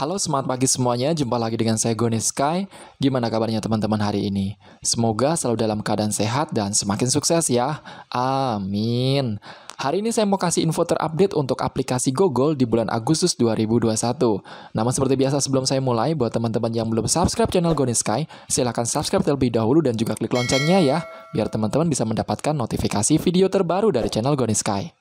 Halo semangat pagi semuanya, jumpa lagi dengan saya Goni Sky. Gimana kabarnya teman-teman hari ini? Semoga selalu dalam keadaan sehat dan semakin sukses ya. Amin. Hari ini saya mau kasih info terupdate untuk aplikasi Google di bulan Agustus 2021. Namun seperti biasa sebelum saya mulai, buat teman-teman yang belum subscribe channel Goni Sky, silahkan subscribe terlebih dahulu dan juga klik loncengnya ya, biar teman-teman bisa mendapatkan notifikasi video terbaru dari channel Goni Sky.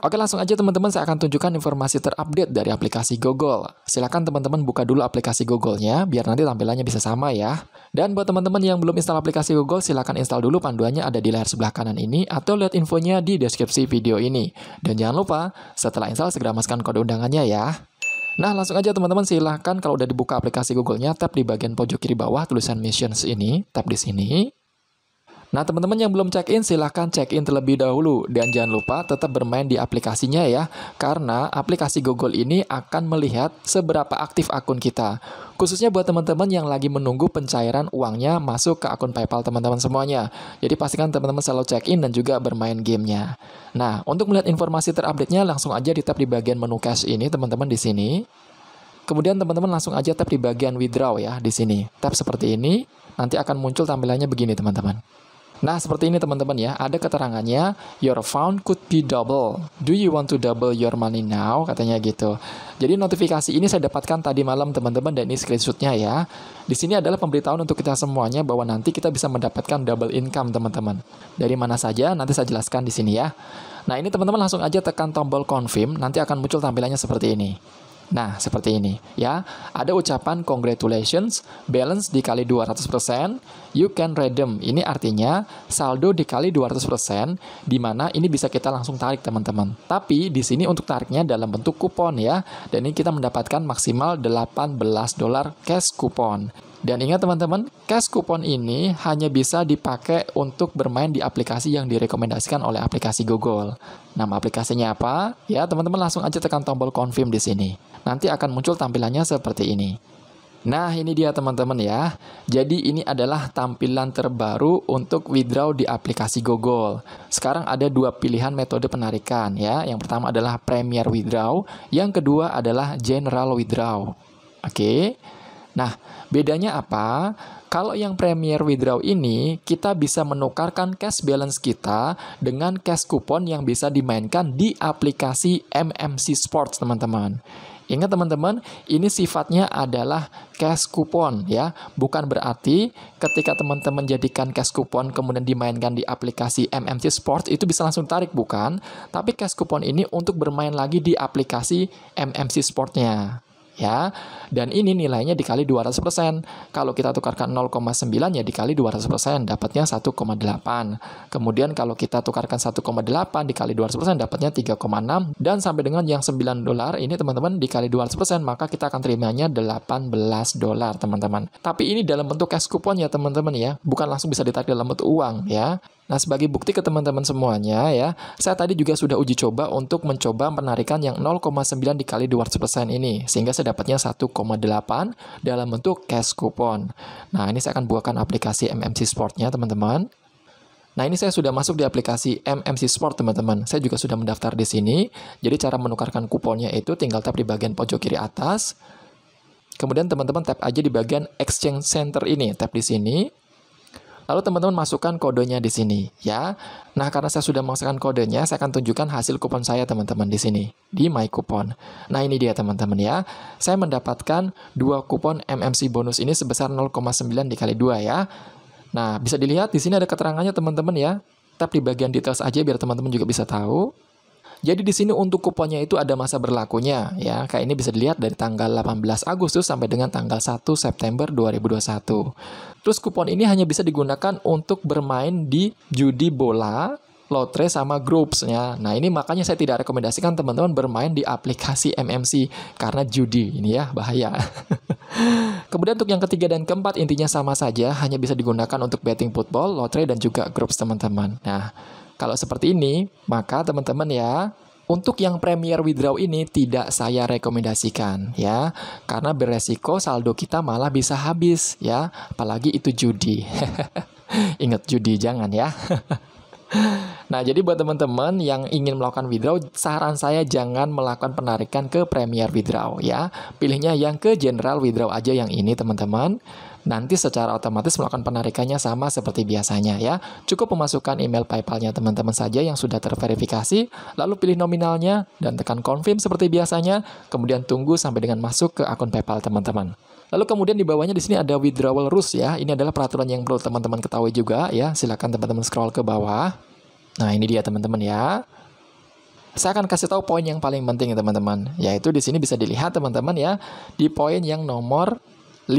Oke langsung aja teman-teman saya akan tunjukkan informasi terupdate dari aplikasi Google. Silahkan teman-teman buka dulu aplikasi Google-nya biar nanti tampilannya bisa sama ya. Dan buat teman-teman yang belum install aplikasi Google silahkan install dulu panduannya ada di layar sebelah kanan ini atau lihat infonya di deskripsi video ini. Dan jangan lupa setelah install segera masukkan kode undangannya ya. Nah, langsung aja teman-teman silahkan kalau udah dibuka aplikasi Google-nya, tap di bagian pojok kiri bawah tulisan Missions ini, tap di sini. Nah, teman-teman yang belum check-in silahkan check-in terlebih dahulu dan jangan lupa tetap bermain di aplikasinya ya, karena aplikasi Google ini akan melihat seberapa aktif akun kita. Khususnya buat teman-teman yang lagi menunggu pencairan uangnya masuk ke akun PayPal teman-teman semuanya. Jadi pastikan teman-teman selalu check-in dan juga bermain gamenya. Nah, untuk melihat informasi terupdate-nya langsung aja di tab di bagian menu cash ini teman-teman di sini. Kemudian teman-teman langsung aja tap di bagian withdraw ya di sini. Tap seperti ini, nanti akan muncul tampilannya begini teman-teman. Nah, seperti ini teman-teman ya. Ada keterangannya, your found could be double. Do you want to double your money now? Katanya gitu. Jadi notifikasi ini saya dapatkan tadi malam teman-teman dan ini screenshotnya ya. Di sini adalah pemberitahuan untuk kita semuanya bahwa nanti kita bisa mendapatkan double income teman-teman. Dari mana saja nanti saya jelaskan di sini ya. Nah ini teman-teman langsung aja tekan tombol confirm, nanti akan muncul tampilannya seperti ini. Nah, seperti ini ya. Ada ucapan congratulations, balance dikali 200%, you can redeem. Ini artinya saldo dikali 200% di mana ini bisa kita langsung tarik teman-teman. Tapi di sini untuk tariknya dalam bentuk kupon ya. Dan ini kita mendapatkan maksimal 18 dolar cash kupon. Dan ingat teman-teman, cash kupon ini hanya bisa dipakai untuk bermain di aplikasi yang direkomendasikan oleh aplikasi Google. Nama aplikasinya apa? Ya, teman-teman langsung aja tekan tombol confirm di sini. Nanti akan muncul tampilannya seperti ini. Nah, ini dia teman-teman ya. Jadi ini adalah tampilan terbaru untuk withdraw di aplikasi Google. Sekarang ada dua pilihan metode penarikan ya. Yang pertama adalah Premier Withdraw, yang kedua adalah General Withdraw. Oke. Okay. Nah, bedanya apa? Kalau yang Premier Withdraw ini, kita bisa menukarkan cash balance kita dengan cash kupon yang bisa dimainkan di aplikasi MMC Sports, teman-teman. Ingat teman-teman, ini sifatnya adalah cash coupon ya. Bukan berarti ketika teman-teman jadikan cash coupon kemudian dimainkan di aplikasi MMC Sports itu bisa langsung tarik bukan, tapi cash coupon ini untuk bermain lagi di aplikasi MMC Sportnya ya. Dan ini nilainya dikali 200%. Kalau kita tukarkan 0,9 ya dikali 200% dapatnya 1,8. Kemudian kalau kita tukarkan 1,8 dikali 200% dapatnya 3,6 dan sampai dengan yang 9 dolar ini teman-teman dikali 200% maka kita akan terimanya 18 dolar teman-teman. Tapi ini dalam bentuk cash coupon ya teman-teman ya, bukan langsung bisa ditarik dalam bentuk uang ya. Nah, sebagai bukti ke teman-teman semuanya ya, saya tadi juga sudah uji coba untuk mencoba penarikan yang 0,9 dikali 200% ini sehingga saya dapatnya 1,8 dalam bentuk cash coupon. Nah, ini saya akan buahkan aplikasi MMC Sportnya, teman-teman. Nah, ini saya sudah masuk di aplikasi MMC Sport, teman-teman. Saya juga sudah mendaftar di sini. Jadi, cara menukarkan kuponnya itu tinggal tap di bagian pojok kiri atas. Kemudian, teman-teman tap aja di bagian Exchange Center ini. Tap di sini. Lalu teman-teman masukkan kodenya di sini ya. Nah, karena saya sudah masukkan kodenya, saya akan tunjukkan hasil kupon saya teman-teman di sini di My Coupon. Nah, ini dia teman-teman ya. Saya mendapatkan dua kupon MMC bonus ini sebesar 0,9 dikali 2 ya. Nah, bisa dilihat di sini ada keterangannya teman-teman ya. Tap di bagian details aja biar teman-teman juga bisa tahu. Jadi di sini untuk kuponnya itu ada masa berlakunya ya. Kayak ini bisa dilihat dari tanggal 18 Agustus sampai dengan tanggal 1 September 2021. Terus kupon ini hanya bisa digunakan untuk bermain di judi bola, lotre sama groupsnya. Nah ini makanya saya tidak rekomendasikan teman-teman bermain di aplikasi MMC karena judi ini ya bahaya. Kemudian untuk yang ketiga dan keempat intinya sama saja, hanya bisa digunakan untuk betting football, lotre dan juga groups teman-teman. Nah kalau seperti ini, maka teman-teman ya untuk yang Premier Withdraw ini tidak saya rekomendasikan ya, karena beresiko saldo kita malah bisa habis ya, apalagi itu judi. Ingat judi jangan ya. nah, jadi buat teman-teman yang ingin melakukan withdraw, saran saya jangan melakukan penarikan ke Premier Withdraw ya. Pilihnya yang ke General Withdraw aja yang ini teman-teman nanti secara otomatis melakukan penarikannya sama seperti biasanya ya. Cukup memasukkan email PayPal-nya teman-teman saja yang sudah terverifikasi, lalu pilih nominalnya dan tekan confirm seperti biasanya, kemudian tunggu sampai dengan masuk ke akun PayPal teman-teman. Lalu kemudian di bawahnya di sini ada withdrawal rules ya. Ini adalah peraturan yang perlu teman-teman ketahui juga ya. Silakan teman-teman scroll ke bawah. Nah, ini dia teman-teman ya saya akan kasih tahu poin yang paling penting ya teman-teman. Yaitu di sini bisa dilihat teman-teman ya, di poin yang nomor 5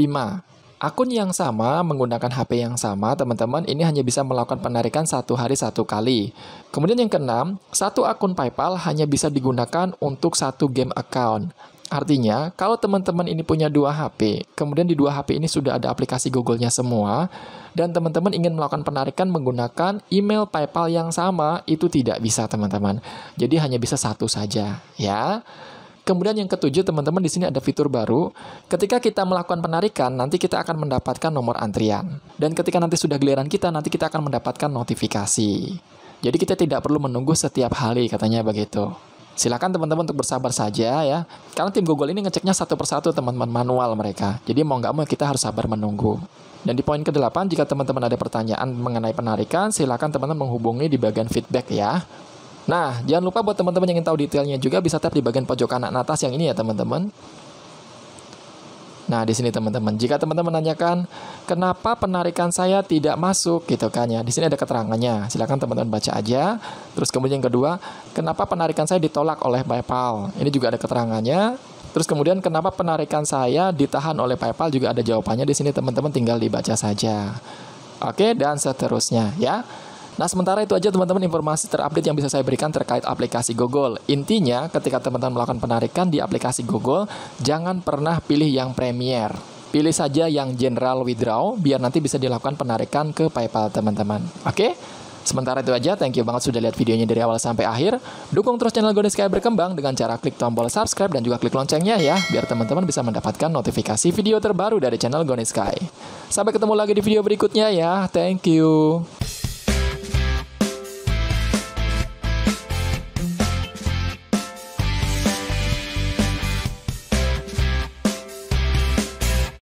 akun yang sama menggunakan HP yang sama, teman-teman, ini hanya bisa melakukan penarikan satu hari satu kali. Kemudian yang keenam, satu akun PayPal hanya bisa digunakan untuk satu game account. Artinya, kalau teman-teman ini punya dua HP, kemudian di dua HP ini sudah ada aplikasi Google-nya semua, dan teman-teman ingin melakukan penarikan menggunakan email PayPal yang sama, itu tidak bisa, teman-teman. Jadi hanya bisa satu saja, ya. Kemudian yang ketujuh teman-teman di sini ada fitur baru. Ketika kita melakukan penarikan, nanti kita akan mendapatkan nomor antrian. Dan ketika nanti sudah giliran kita, nanti kita akan mendapatkan notifikasi. Jadi kita tidak perlu menunggu setiap hari katanya begitu. Silakan teman-teman untuk bersabar saja ya. Karena tim Google ini ngeceknya satu persatu teman-teman manual mereka. Jadi mau nggak mau kita harus sabar menunggu. Dan di poin ke-8, jika teman-teman ada pertanyaan mengenai penarikan, silakan teman-teman menghubungi di bagian feedback ya. Nah, jangan lupa buat teman-teman yang ingin tahu detailnya juga bisa tap di bagian pojok kanan atas yang ini ya teman-teman. Nah, di sini teman-teman, jika teman-teman menanyakan kenapa penarikan saya tidak masuk gitu kan ya. Di sini ada keterangannya. Silakan teman-teman baca aja. Terus kemudian yang kedua, kenapa penarikan saya ditolak oleh PayPal? Ini juga ada keterangannya. Terus kemudian kenapa penarikan saya ditahan oleh PayPal juga ada jawabannya di sini teman-teman tinggal dibaca saja. Oke, dan seterusnya ya. Nah, sementara itu aja teman-teman informasi terupdate yang bisa saya berikan terkait aplikasi Google. Intinya, ketika teman-teman melakukan penarikan di aplikasi Google, jangan pernah pilih yang premier. Pilih saja yang general withdraw biar nanti bisa dilakukan penarikan ke PayPal teman-teman. Oke? Sementara itu aja, thank you banget sudah lihat videonya dari awal sampai akhir. Dukung terus channel Gondes Sky berkembang dengan cara klik tombol subscribe dan juga klik loncengnya ya, biar teman-teman bisa mendapatkan notifikasi video terbaru dari channel Gondes Sky. Sampai ketemu lagi di video berikutnya ya, thank you.